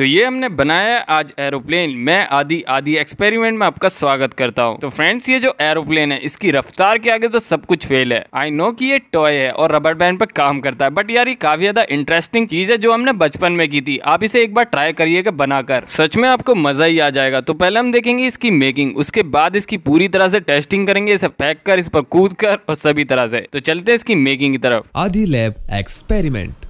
तो ये हमने बनाया आज एरोप्लेन मैं आदि आदि एक्सपेरिमेंट में आपका स्वागत करता हूँ तो फ्रेंड्स ये जो एरोप्लेन है इसकी रफ्तार के आगे तो सब कुछ फेल है आई नो कि ये टॉय है और रबर बैंड पर काम करता है बट यार ये काफी ज्यादा इंटरेस्टिंग चीज है जो हमने बचपन में की थी आप इसे एक बार ट्राई करिएगा बनाकर सच में आपको मजा ही आ जाएगा तो पहले हम देखेंगे इसकी मेकिंग उसके बाद इसकी पूरी तरह से टेस्टिंग करेंगे इसे पैक कर इस पर कूद कर और सभी तरह से तो चलते इसकी मेकिंग की तरफ आदि लैब एक्सपेरिमेंट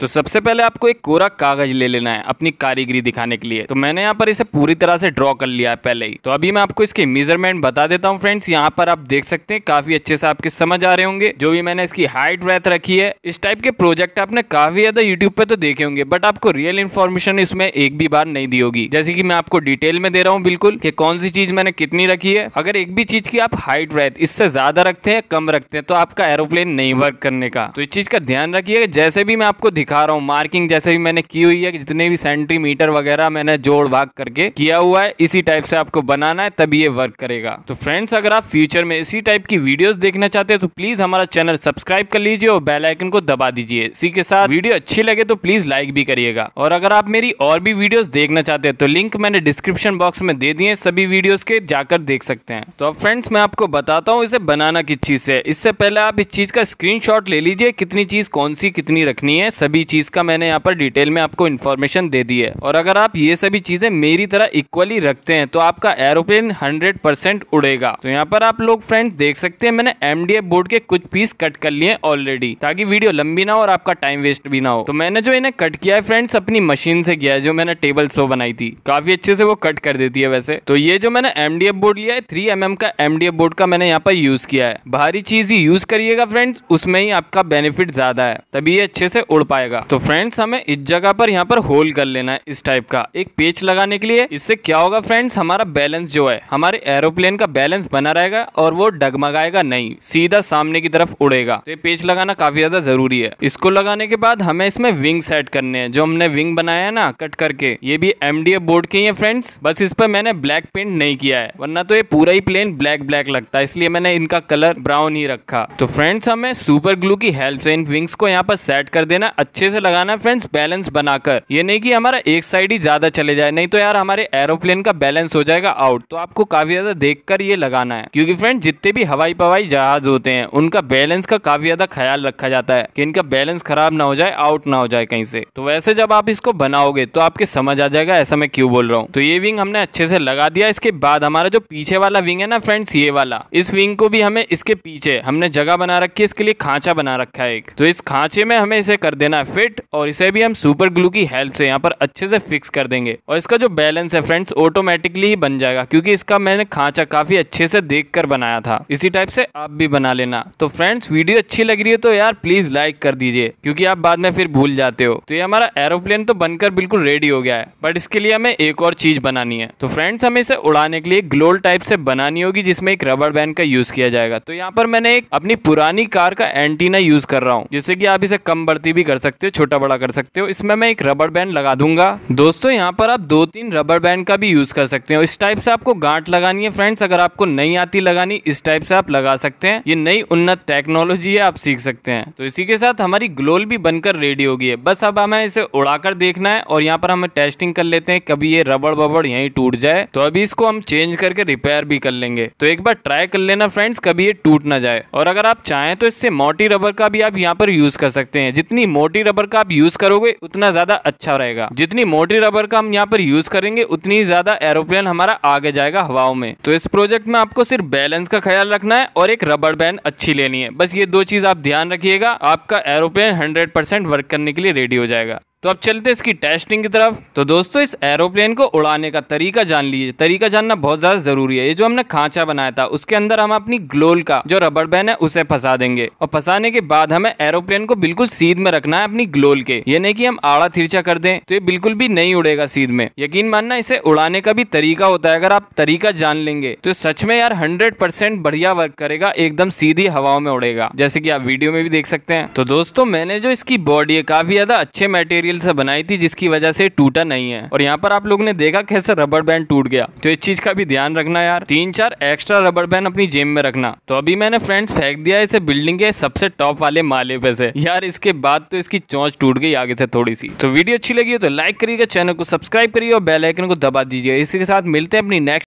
तो सबसे पहले आपको एक कोरा कागज ले लेना है अपनी कारीगरी दिखाने के लिए तो मैंने यहाँ पर इसे पूरी तरह से ड्रॉ कर लिया है पहले ही तो अभी मैं आपको इसके मेजरमेंट बता देता हूँ फ्रेंड्स यहाँ पर आप देख सकते हैं काफी अच्छे से आपके समझ आ रहे होंगे जो भी मैंने इसकी हाइट वेथ रखी है इस टाइप के प्रोजेक्ट आपने काफी ज्यादा यूट्यूब पे तो देखे होंगे बट आपको रियल इन्फॉर्मेशन इसमें एक भी बार नहीं दी होगी जैसे की मैं आपको डिटेल में दे रहा हूँ बिल्कुल की कौन सी चीज मैंने कितनी रखी है अगर एक भी चीज की आप हाइट वेथ इससे ज्यादा रखते हैं कम रखते हैं तो आपका एरोप्लेन नहीं वर्क करने का तो इस चीज का ध्यान रखिएगा जैसे भी मैं आपको दिखा दिखा रहा हूँ मार्किंग जैसे भी मैंने की हुई है जितने भी सेंटीमीटर वगैरह मैंने जोड़ भाग करके किया हुआ है इसी टाइप से आपको बनाना है तभी ये वर्क करेगा तो फ्रेंड्स अगर आप फ्यूचर में इसी टाइप की वीडियोस देखना चाहते हैं तो प्लीज हमारा चैनल सब्सक्राइब कर लीजिए और बेल आइकन को दबा दीजिए इसी के साथ वीडियो अच्छी लगे तो प्लीज लाइक भी करिएगा और अगर आप मेरी और भी वीडियोस देखना चाहते हैं तो लिंक मैंने डिस्क्रिप्शन बॉक्स में दे दिए सभी वीडियोस के जाकर देख सकते हैं तो फ्रेंड्स मैं आपको बताता हूँ इसे बनाना किस चीज से इससे पहले आप इस चीज का स्क्रीन ले लीजिए कितनी चीज कौन सी कितनी रखनी है सभी सभी चीज़ का मैंने यहाँ पर डिटेल में आपको इन्फॉर्मेशन दे दी है और अगर आप ये सभी चीज़ें मेरी तरह इक्वली रखते हैं तो आपका एरोप्लेन हंड्रेड परसेंट उड़ेगा तो यहाँ पर आप लोग फ्रेंड्स देख सकते हैं मैंने एमडीएफ बोर्ड के कुछ पीस कट कर लिए ऑलरेडी ताकि वीडियो लंबी ना हो और आपका टाइम वेस्ट भी ना हो तो मैंने जो इन्हें कट किया है फ्रेंड्स अपनी मशीन से किया है जो मैंने टेबल सो बनाई थी काफी अच्छे से वो कट कर देती है वैसे तो ये जो मैंने एमडीएफ बोर्ड लिया है थ्री एम का एमडीएफ बोर्ड का मैंने यहाँ पर यूज किया है भारी चीज ही यूज करिएगा फ्रेंड्स उसमें ही आपका बेनिफिट ज्यादा है तभी ये अच्छे से उड़ पाएगा जाएगा तो फ्रेंड्स हमें इस जगह पर यहाँ पर होल कर लेना है इस टाइप का एक पेच लगाने के लिए इससे क्या होगा फ्रेंड्स हमारा बैलेंस जो है हमारे एरोप्लेन का बैलेंस बना रहेगा और वो डगमगाएगा नहीं सीधा सामने की तरफ उड़ेगा तो पेच लगाना काफी ज्यादा जरूरी है इसको लगाने के बाद हमें इसमें विंग सेट करने हैं जो हमने विंग बनाया है ना कट करके ये भी एमडीएफ बोर्ड के ही है फ्रेंड्स बस इस पर मैंने ब्लैक पेंट नहीं किया है वरना तो ये पूरा ही प्लेन ब्लैक ब्लैक लगता है इसलिए मैंने इनका कलर ब्राउन ही रखा तो फ्रेंड्स हमें सुपर ग्लू की हेल्प से इन विंग्स को यहाँ पर सेट कर देना अच्छे अच्छे से लगाना है फ्रेंड्स बैलेंस बनाकर ये नहीं की हमारा एक साइड ही ज्यादा चले जाए नहीं तो यार हमारे एरोप्लेन का बैलेंस हो जाएगा आउट तो आपको काफी ज्यादा देख कर ये लगाना है क्यूँकी फ्रेंड जितने भी हवाई पवाई जहाज होते हैं उनका बैलेंस का काफी ज्यादा ख्याल रखा जाता है की इनका बैलेंस खराब ना हो जाए आउट ना हो जाए कहीं से तो वैसे जब आप इसको बनाओगे तो आपके समझ आ जाएगा ऐसा मैं क्यों बोल रहा हूँ तो ये विंग हमने अच्छे से लगा दिया इसके बाद हमारा जो पीछे वाला विंग है ना फ्रेंड्स ये वाला इस विंग को भी हमें इसके पीछे हमने जगह बना रखी है इसके लिए खांचा बना रखा है एक तो इस खांचे में हमें इसे कर देना है फिट और इसे भी हम सुपर ग्लू की हेल्प से यहाँ पर अच्छे से फिक्स कर देंगे और इसका जो बैलेंस है फ्रेंड्स ऑटोमेटिकली ही बन जाएगा क्योंकि इसका मैंने खांचा काफी अच्छे से देख कर बनाया था इसी टाइप से आप भी बना लेना तो फ्रेंड्स वीडियो अच्छी लग रही है तो यार प्लीज लाइक कर दीजिए क्योंकि आप बाद में फिर भूल जाते हो तो ये हमारा एरोप्लेन तो बनकर बिल्कुल रेडी हो गया है बट इसके लिए हमें एक और चीज बनानी है तो फ्रेंड्स हमें इसे उड़ाने के लिए ग्लोल टाइप से बनानी होगी जिसमें एक रबर बैंड का यूज किया जाएगा तो यहाँ पर मैंने एक अपनी पुरानी कार का एंटीना यूज कर रहा हूँ जिससे की आप इसे कम बढ़ती भी कर सकते सकते हो छोटा बड़ा कर सकते हो इसमें मैं एक रबर बैंड लगा दूंगा दोस्तों यहाँ पर आप दो तीन रबर बैंड का भी यूज़ कर सकते हो इस टाइप से आपको गांठ लगानी है फ्रेंड्स अगर आपको नहीं आती लगानी इस टाइप से आप लगा सकते हैं ये नई उन्नत टेक्नोलॉजी है आप सीख सकते हैं तो इसी के साथ हमारी ग्लोल भी बनकर रेडी होगी बस अब हमें इसे उड़ा देखना है और यहाँ पर हमें टेस्टिंग कर लेते हैं कभी ये रबड़ बबड़ यही टूट जाए तो अभी इसको हम चेंज करके रिपेयर भी कर लेंगे तो एक बार ट्राई कर लेना फ्रेंड्स कभी ये टूट ना जाए और अगर आप चाहें तो इससे मोटी रबर का भी आप यहाँ पर यूज कर सकते हैं जितनी मोटी मोटी रबर का आप यूज करोगे उतना ज्यादा अच्छा रहेगा जितनी मोटी रबर का हम यहाँ पर यूज करेंगे उतनी ज्यादा एरोप्लेन हमारा आगे जाएगा हवाओं में तो इस प्रोजेक्ट में आपको सिर्फ बैलेंस का ख्याल रखना है और एक रबर बैंड अच्छी लेनी है बस ये दो चीज आप ध्यान रखिएगा आपका एरोप्लेन हंड्रेड वर्क करने के लिए रेडी हो जाएगा तो अब चलते इसकी टेस्टिंग की तरफ तो दोस्तों इस एरोप्लेन को उड़ाने का तरीका जान लीजिए तरीका जानना बहुत ज़्यादा ज़रूरी है ये जो हमने खांचा बनाया था उसके अंदर हम अपनी ग्लोल का जो रबड़ बैन है उसे फंसा देंगे और फंसाने के बाद हमें एरोप्लेन को बिल्कुल सीध में रखना है अपनी ग्लोल के ये नहीं की हम आड़ा तिरछा कर दे तो ये बिल्कुल भी नहीं उड़ेगा सीध में यकीन मानना इसे उड़ाने का भी तरीका होता है अगर आप तरीका जान लेंगे तो सच में यार हंड्रेड बढ़िया वर्क करेगा एकदम सीधी हवाओं में उड़ेगा जैसे की आप वीडियो में भी देख सकते हैं तो दोस्तों मैंने जो इसकी बॉडी है काफी ज्यादा अच्छे मेटेरियल मटेरियल से बनाई थी जिसकी वजह से टूटा नहीं है और यहाँ पर आप लोग ने देखा कैसे रबर बैंड टूट गया तो इस चीज का भी ध्यान रखना यार तीन चार एक्स्ट्रा रबर बैंड अपनी जेब में रखना तो अभी मैंने फ्रेंड्स फेंक दिया इसे बिल्डिंग के सबसे टॉप वाले माले पे से यार इसके बाद तो इसकी चौंच टूट गई आगे से थोड़ी सी तो वीडियो अच्छी लगी तो लाइक करिएगा चैनल को सब्सक्राइब करिए और बेलाइकन को दबा दीजिए इसी के साथ मिलते हैं अपनी नेक्स्ट